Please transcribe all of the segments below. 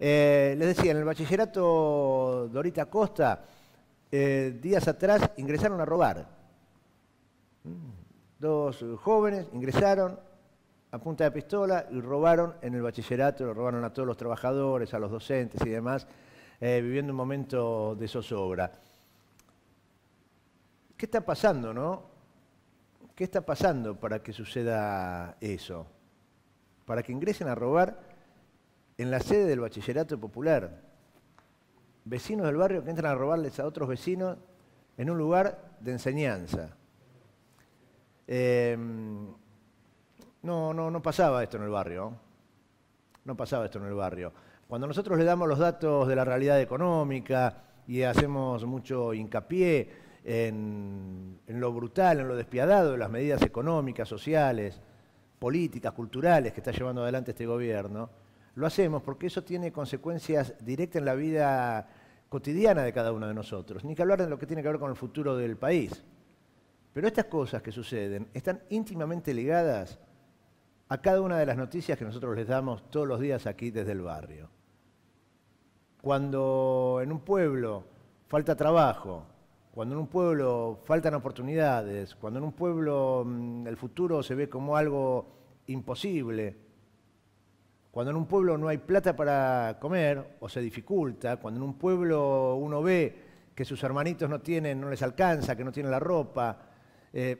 Eh, les decía, en el bachillerato Dorita Costa, eh, días atrás ingresaron a robar. Mm, dos jóvenes ingresaron a punta de pistola y robaron en el bachillerato, lo robaron a todos los trabajadores, a los docentes y demás, eh, viviendo un momento de zozobra. ¿Qué está pasando, no? ¿Qué está pasando para que suceda eso? Para que ingresen a robar en la sede del Bachillerato Popular. Vecinos del barrio que entran a robarles a otros vecinos en un lugar de enseñanza. Em, no, no, no pasaba esto en el barrio. No pasaba esto en el barrio. Cuando nosotros le damos los datos de la realidad económica y hacemos mucho hincapié en, en lo brutal, en lo despiadado de las medidas económicas, sociales, políticas, culturales que está llevando adelante este gobierno, lo hacemos porque eso tiene consecuencias directas en la vida cotidiana de cada uno de nosotros, ni que hablar de lo que tiene que ver con el futuro del país. Pero estas cosas que suceden están íntimamente ligadas a cada una de las noticias que nosotros les damos todos los días aquí desde el barrio. Cuando en un pueblo falta trabajo, cuando en un pueblo faltan oportunidades, cuando en un pueblo mm, el futuro se ve como algo imposible, cuando en un pueblo no hay plata para comer o se dificulta, cuando en un pueblo uno ve que sus hermanitos no tienen, no les alcanza, que no tienen la ropa, eh,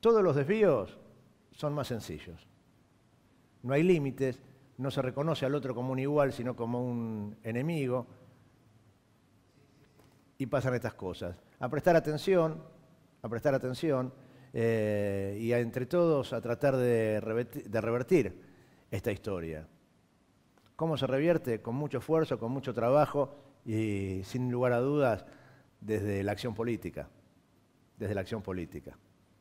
todos los desvíos son más sencillos. No hay límites, no se reconoce al otro como un igual, sino como un enemigo. Y pasan estas cosas. A prestar atención, a prestar atención eh, y entre todos a tratar de revertir esta historia. ¿Cómo se revierte? Con mucho esfuerzo, con mucho trabajo y sin lugar a dudas desde la acción política. Desde la acción política.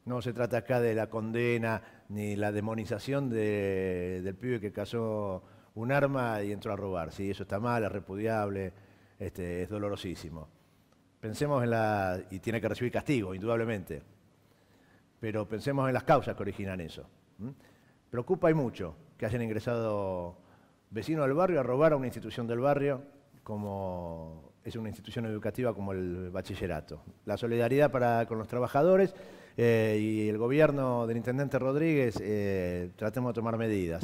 No se trata acá de la condena ni la demonización del pibe que cazó un arma y entró a robar. Sí, eso está mal, es repudiable, este, es dolorosísimo. Pensemos en la. y tiene que recibir castigo, indudablemente. Pero pensemos en las causas que originan eso. Preocupa y mucho, que hayan ingresado vecinos al barrio a robar a una institución del barrio, como es una institución educativa como el bachillerato. La solidaridad con los trabajadores eh, y el gobierno del intendente Rodríguez, eh, tratemos de tomar medidas.